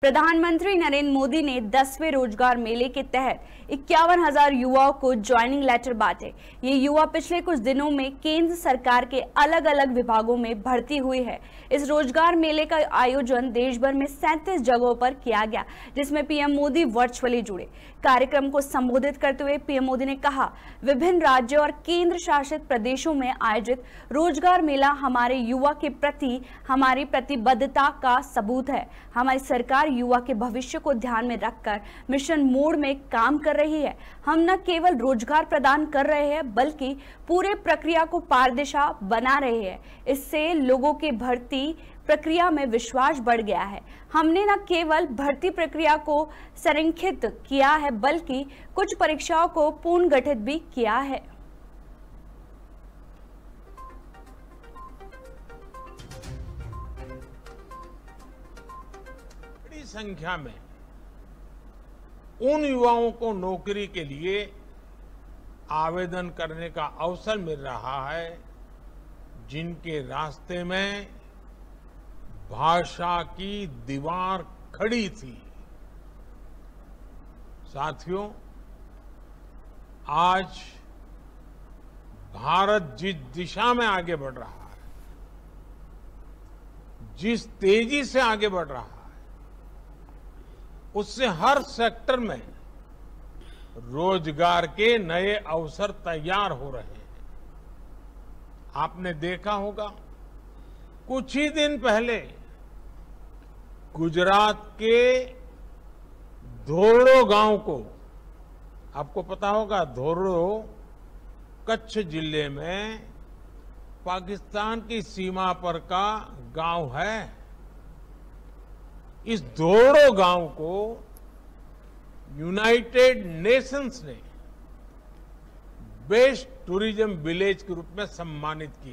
प्रधानमंत्री नरेंद्र मोदी ने दसवें रोजगार मेले के तहत इक्यावन हजार युवाओं को ज्वाइनिंग लेटर बांटे ये युवा पिछले कुछ दिनों में केंद्र सरकार के अलग अलग विभागों में भर्ती हुई है इस रोजगार मेले का आयोजन देश भर में सैंतीस जगहों पर किया गया जिसमें पीएम मोदी वर्चुअली जुड़े कार्यक्रम को संबोधित करते हुए पीएम मोदी ने कहा विभिन्न राज्यों और केंद्र शासित प्रदेशों में आयोजित रोजगार मेला हमारे युवा के प्रति हमारी प्रतिबद्धता का सबूत है हमारी सरकार सरकार युवा के भविष्य को ध्यान में रखकर मिशन मोड में काम कर रही है हम न केवल रोजगार प्रदान कर रहे हैं बल्कि पूरे प्रक्रिया को पारदिशा बना रहे हैं इससे लोगों के भर्ती प्रक्रिया में विश्वास बढ़ गया है हमने न केवल भर्ती प्रक्रिया को संरक्षित किया है बल्कि कुछ परीक्षाओं को पूर्ण गठित भी किया है संख्या में उन युवाओं को नौकरी के लिए आवेदन करने का अवसर मिल रहा है जिनके रास्ते में भाषा की दीवार खड़ी थी साथियों आज भारत जिस दिशा में आगे बढ़ रहा है जिस तेजी से आगे बढ़ रहा है उससे हर सेक्टर में रोजगार के नए अवसर तैयार हो रहे हैं आपने देखा होगा कुछ ही दिन पहले गुजरात के धोरो गांव को आपको पता होगा धोरड़ो कच्छ जिले में पाकिस्तान की सीमा पर का गांव है इस दोड़ो गांव को यूनाइटेड नेशंस ने बेस्ट टूरिज्म विलेज के रूप में सम्मानित किया